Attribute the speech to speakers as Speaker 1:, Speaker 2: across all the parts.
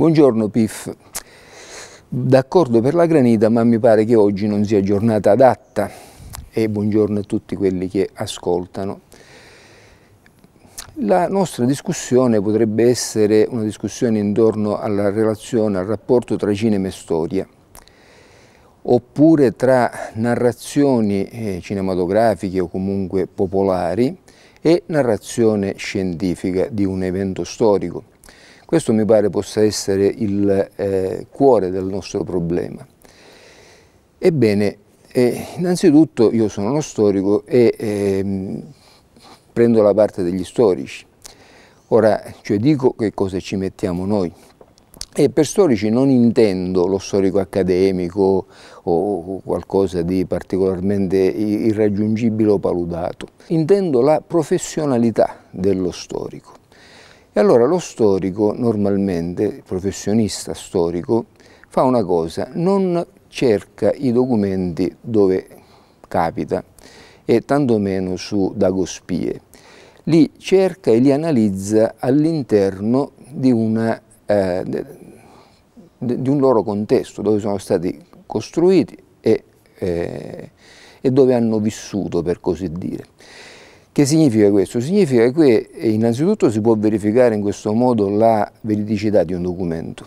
Speaker 1: Buongiorno Pif, d'accordo per la granita ma mi pare che oggi non sia giornata adatta e buongiorno a tutti quelli che ascoltano. La nostra discussione potrebbe essere una discussione intorno alla relazione, al rapporto tra cinema e storia oppure tra narrazioni eh, cinematografiche o comunque popolari e narrazione scientifica di un evento storico. Questo mi pare possa essere il eh, cuore del nostro problema. Ebbene, eh, innanzitutto io sono uno storico e eh, prendo la parte degli storici. Ora, cioè dico che cosa ci mettiamo noi. E per storici non intendo lo storico accademico o qualcosa di particolarmente irraggiungibile o paludato, intendo la professionalità dello storico allora lo storico, normalmente, il professionista storico, fa una cosa, non cerca i documenti dove capita e tantomeno su dagospie. Li cerca e li analizza all'interno di, eh, di, un loro contesto, dove sono stati costruiti e, eh, e dove hanno vissuto, per così dire. Che significa questo? Significa che innanzitutto si può verificare in questo modo la veridicità di un documento,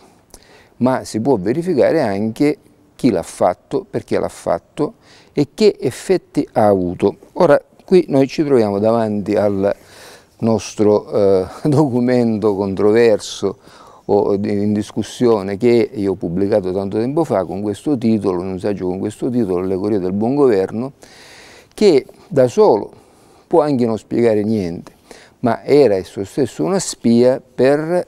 Speaker 1: ma si può verificare anche chi l'ha fatto, perché l'ha fatto e che effetti ha avuto. Ora, qui noi ci troviamo davanti al nostro eh, documento controverso o in discussione che io ho pubblicato tanto tempo fa con questo titolo, un saggio con questo titolo, Le Corrie del Buon Governo, che da solo può anche non spiegare niente, ma era esso stesso una spia per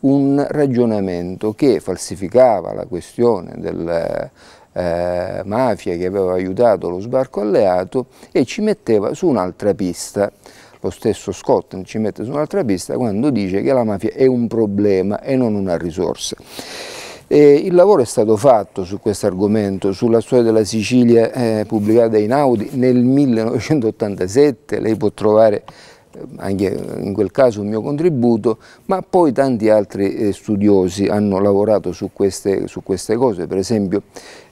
Speaker 1: un ragionamento che falsificava la questione della eh, mafia che aveva aiutato lo sbarco alleato e ci metteva su un'altra pista. Lo stesso Scott ci mette su un'altra pista quando dice che la mafia è un problema e non una risorsa. E il lavoro è stato fatto su questo argomento, sulla storia della Sicilia eh, pubblicata in Audi nel 1987, lei può trovare eh, anche in quel caso un mio contributo, ma poi tanti altri eh, studiosi hanno lavorato su queste, su queste cose, per esempio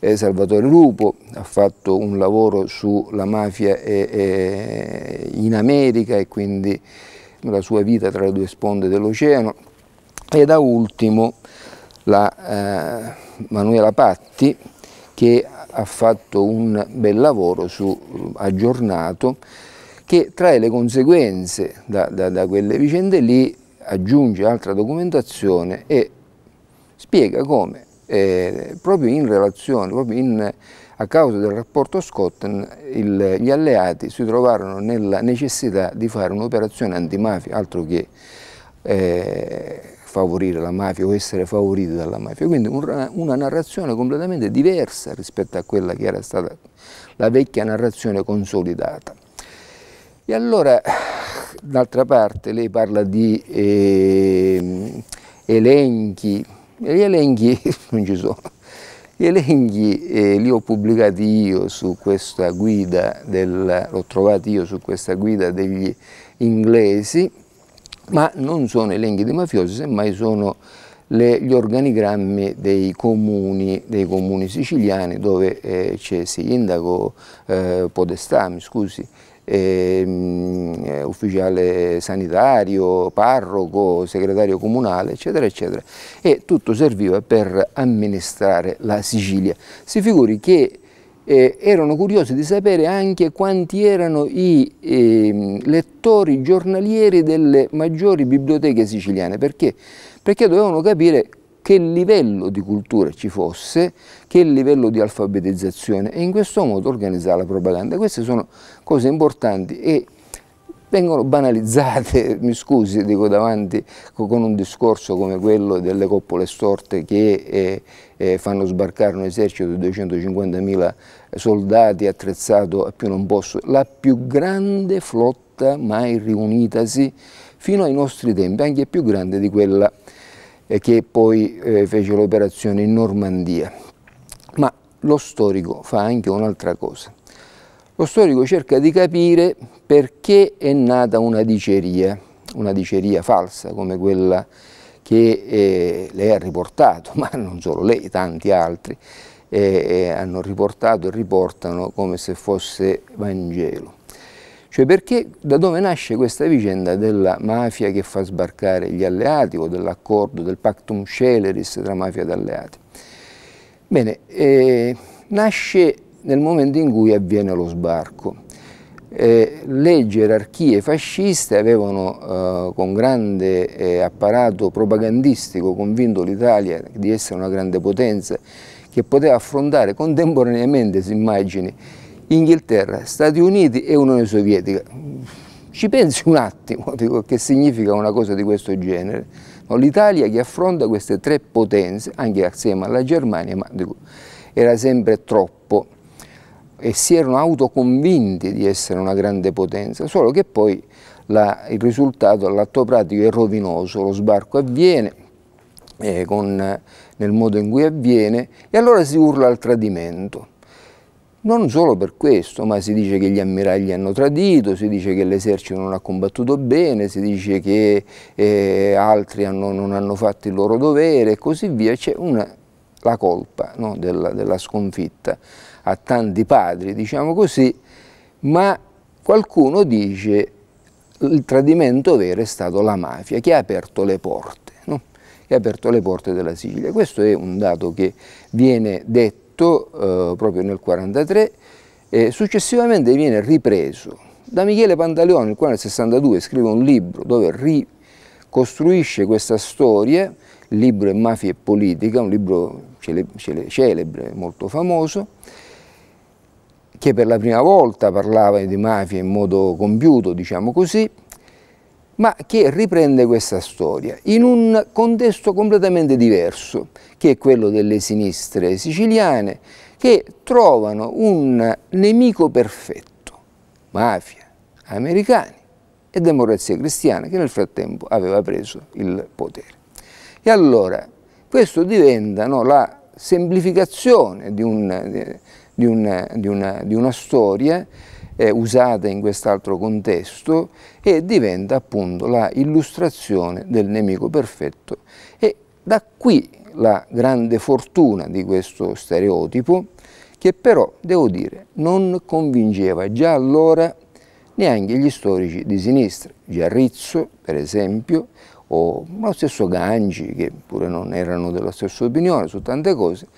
Speaker 1: eh, Salvatore Lupo ha fatto un lavoro sulla mafia e, eh, e in America e quindi la sua vita tra le due sponde dell'oceano e da ultimo la eh, Manuela Patti che ha fatto un bel lavoro su, aggiornato che trae le conseguenze da, da, da quelle vicende lì, aggiunge altra documentazione e spiega come eh, proprio in relazione, proprio in, a causa del rapporto Scotten, il, gli alleati si trovarono nella necessità di fare un'operazione antimafia, altro che eh, favorire la mafia o essere favoriti dalla mafia, quindi una, narrazione completamente diversa rispetto a quella che era stata la vecchia narrazione consolidata. E allora, d'altra parte, lei parla di eh, elenchi, gli elenchi non ci sono, gli elenchi eh, li ho pubblicati io su questa guida, l'ho trovati io su questa guida degli inglesi, ma non sono elenchi di mafiosi, semmai sono le, gli organigrammi dei comuni, dei comuni siciliani dove eh, c'è sindaco, eh, podestà, mi scusi, ehm, eh, ufficiale sanitario, parroco, segretario comunale, eccetera, eccetera. E tutto serviva per amministrare la Sicilia. Si figuri che eh, erano curiosi di sapere anche quanti erano i eh, lettori giornalieri delle maggiori biblioteche siciliane. Perché? Perché dovevano capire che livello di cultura ci fosse, che livello di alfabetizzazione e in questo modo organizzare la propaganda. Queste sono cose importanti e vengono banalizzate, mi scusi, dico davanti con un discorso come quello delle coppole storte che eh, eh, fanno sbarcare un esercito di 250.000 soldati attrezzato a più non posso, la più grande flotta mai riunitasi fino ai nostri tempi, anche più grande di quella eh, che poi eh, fece l'operazione in Normandia. Ma lo storico fa anche un'altra cosa. Lo storico cerca di capire perché è nata una diceria, una diceria falsa come quella che eh, lei ha riportato, ma non solo lei, tanti altri eh, eh, hanno riportato e riportano come se fosse Vangelo. Cioè perché da dove nasce questa vicenda della mafia che fa sbarcare gli alleati o dell'accordo, del pactum sceleris tra mafia ed alleati? Bene, eh, nasce nel momento in cui avviene lo sbarco. Eh, le gerarchie fasciste avevano eh, con grande eh, apparato propagandistico convinto l'Italia di essere una grande potenza che poteva affrontare contemporaneamente, si immagini, Inghilterra, Stati Uniti e Unione Sovietica. Ci pensi un attimo dico, che significa una cosa di questo genere. No, L'Italia che affronta queste tre potenze, anche assieme alla Germania, ma dico, era sempre troppo e si erano autoconvinti di essere una grande potenza, solo che poi la, il risultato all'atto pratico è rovinoso, lo sbarco avviene eh, con, nel modo in cui avviene e allora si urla al tradimento. Non solo per questo, ma si dice che gli ammiragli hanno tradito, si dice che l'esercito non ha combattuto bene, si dice che eh, altri hanno, non hanno fatto il loro dovere e così via, c'è la colpa no, della, della sconfitta a tanti padri, diciamo così, ma qualcuno dice il tradimento vero è stato la mafia, che ha aperto le porte, no? che ha aperto le porte della Sicilia. Questo è un dato che viene detto eh, proprio nel 1943 e successivamente viene ripreso da Michele Pantaleone, il quale nel 1962 scrive un libro dove ricostruisce questa storia, il libro è Mafia e Politica, un libro celebre, cele celebre, molto famoso, che per la prima volta parlava di mafia in modo compiuto, diciamo così, ma che riprende questa storia in un contesto completamente diverso, che è quello delle sinistre siciliane, che trovano un nemico perfetto, mafia, americani e democrazia cristiana, che nel frattempo aveva preso il potere. E allora questo diventa no, la semplificazione di un, di una, di una, di una storia eh, usata in quest'altro contesto e diventa appunto la illustrazione del nemico perfetto e da qui la grande fortuna di questo stereotipo che però, devo dire, non convinceva già allora neanche gli storici di sinistra, Giarrizzo per esempio, o lo stesso Gangi, che pure non erano della stessa opinione su tante cose,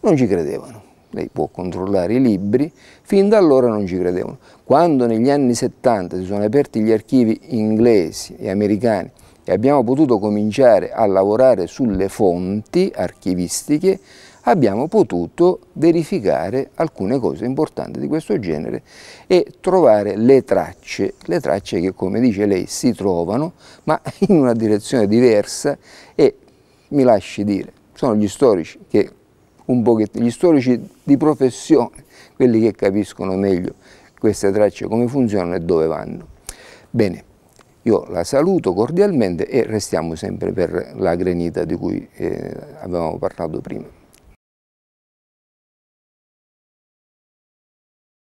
Speaker 1: non ci credevano lei può controllare i libri, fin da allora non ci credevano. Quando negli anni 70 si sono aperti gli archivi inglesi e americani e abbiamo potuto cominciare a lavorare sulle fonti archivistiche, abbiamo potuto verificare alcune cose importanti di questo genere e trovare le tracce, le tracce che come dice lei si trovano ma in una direzione diversa e mi lasci dire, sono gli storici che un pochettino, gli storici di professione, quelli che capiscono meglio queste tracce come funzionano e dove vanno. Bene, io la saluto cordialmente e restiamo sempre per la granita di cui eh, avevamo parlato prima.